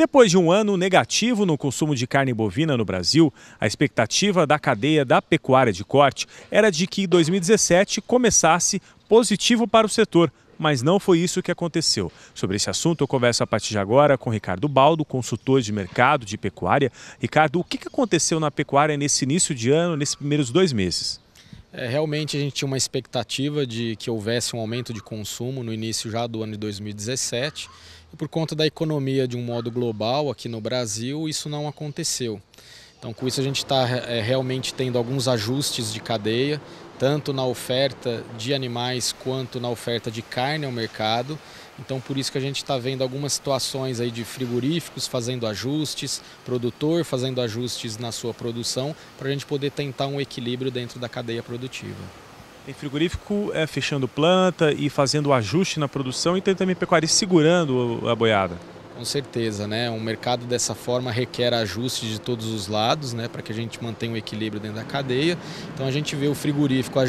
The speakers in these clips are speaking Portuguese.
Depois de um ano negativo no consumo de carne bovina no Brasil, a expectativa da cadeia da pecuária de corte era de que 2017 começasse positivo para o setor, mas não foi isso que aconteceu. Sobre esse assunto, eu converso a partir de agora com Ricardo Baldo, consultor de mercado de pecuária. Ricardo, o que aconteceu na pecuária nesse início de ano, nesses primeiros dois meses? É, realmente a gente tinha uma expectativa de que houvesse um aumento de consumo no início já do ano de 2017 e por conta da economia de um modo global aqui no Brasil isso não aconteceu. Então com isso a gente está é, realmente tendo alguns ajustes de cadeia tanto na oferta de animais quanto na oferta de carne ao mercado. Então, por isso que a gente está vendo algumas situações aí de frigoríficos fazendo ajustes, produtor fazendo ajustes na sua produção, para a gente poder tentar um equilíbrio dentro da cadeia produtiva. Tem frigorífico é, fechando planta e fazendo ajuste na produção, e tem também pecuarista segurando a boiada. Com certeza, né? Um mercado dessa forma requer ajustes de todos os lados, né? Para que a gente mantenha o um equilíbrio dentro da cadeia. Então a gente vê o frigorífico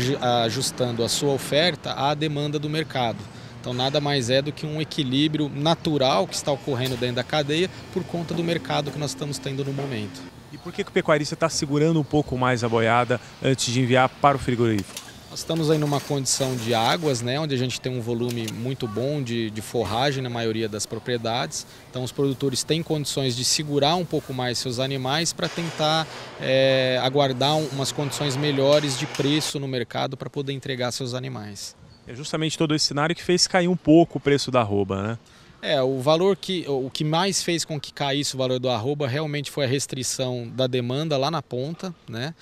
ajustando a sua oferta à demanda do mercado. Então nada mais é do que um equilíbrio natural que está ocorrendo dentro da cadeia por conta do mercado que nós estamos tendo no momento. E por que, que o pecuarista está segurando um pouco mais a boiada antes de enviar para o frigorífico? Nós estamos aí numa condição de águas, né, onde a gente tem um volume muito bom de, de, forragem na maioria das propriedades. Então os produtores têm condições de segurar um pouco mais seus animais para tentar é, aguardar umas condições melhores de preço no mercado para poder entregar seus animais. É justamente todo esse cenário que fez cair um pouco o preço da arroba, né? É, o valor que o que mais fez com que caísse o valor do arroba realmente foi a restrição da demanda lá na ponta, né?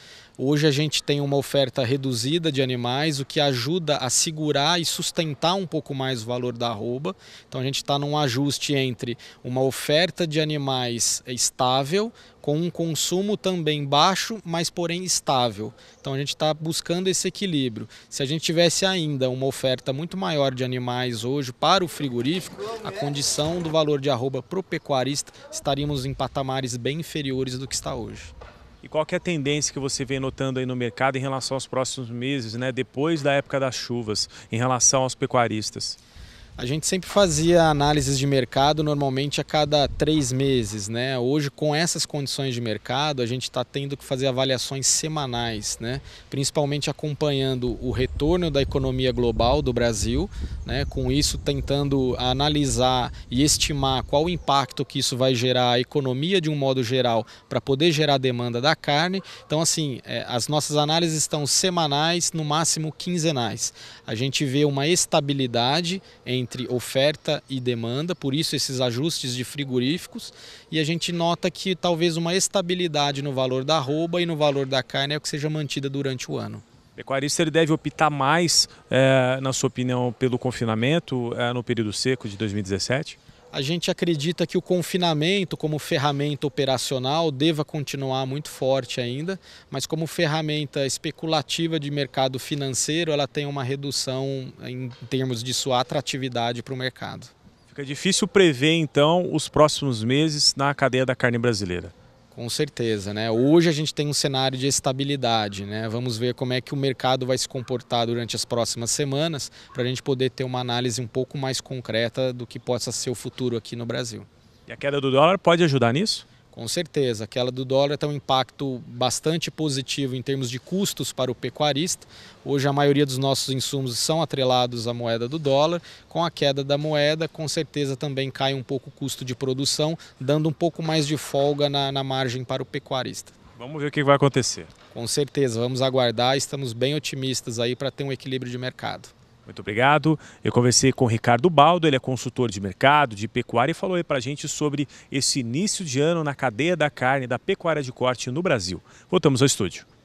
Hoje a gente tem uma oferta reduzida de animais, o que ajuda a segurar e sustentar um pouco mais o valor da arroba. Então a gente está num ajuste entre uma oferta de animais estável, com um consumo também baixo, mas porém estável. Então a gente está buscando esse equilíbrio. Se a gente tivesse ainda uma oferta muito maior de animais hoje para o frigorífico, a condição do valor de arroba para o pecuarista estaríamos em patamares bem inferiores do que está hoje. E qual é a tendência que você vem notando aí no mercado em relação aos próximos meses, né, depois da época das chuvas, em relação aos pecuaristas? A gente sempre fazia análises de mercado normalmente a cada três meses, né? Hoje, com essas condições de mercado, a gente está tendo que fazer avaliações semanais, né? Principalmente acompanhando o retorno da economia global do Brasil, né? Com isso, tentando analisar e estimar qual o impacto que isso vai gerar à economia de um modo geral para poder gerar demanda da carne. Então, assim, é, as nossas análises estão semanais, no máximo quinzenais. A gente vê uma estabilidade entre entre oferta e demanda, por isso esses ajustes de frigoríficos, e a gente nota que talvez uma estabilidade no valor da arroba e no valor da carne é o que seja mantida durante o ano. Pecuarista ele deve optar mais, é, na sua opinião, pelo confinamento é, no período seco de 2017? A gente acredita que o confinamento, como ferramenta operacional, deva continuar muito forte ainda, mas como ferramenta especulativa de mercado financeiro, ela tem uma redução em termos de sua atratividade para o mercado. Fica difícil prever, então, os próximos meses na cadeia da carne brasileira. Com certeza, né? Hoje a gente tem um cenário de estabilidade, né? Vamos ver como é que o mercado vai se comportar durante as próximas semanas para a gente poder ter uma análise um pouco mais concreta do que possa ser o futuro aqui no Brasil. E a queda do dólar pode ajudar nisso? Com certeza, aquela do dólar tem um impacto bastante positivo em termos de custos para o pecuarista. Hoje a maioria dos nossos insumos são atrelados à moeda do dólar. Com a queda da moeda, com certeza também cai um pouco o custo de produção, dando um pouco mais de folga na, na margem para o pecuarista. Vamos ver o que vai acontecer. Com certeza, vamos aguardar. Estamos bem otimistas aí para ter um equilíbrio de mercado. Muito obrigado. Eu conversei com o Ricardo Baldo, ele é consultor de mercado, de pecuária, e falou aí para gente sobre esse início de ano na cadeia da carne da pecuária de corte no Brasil. Voltamos ao estúdio.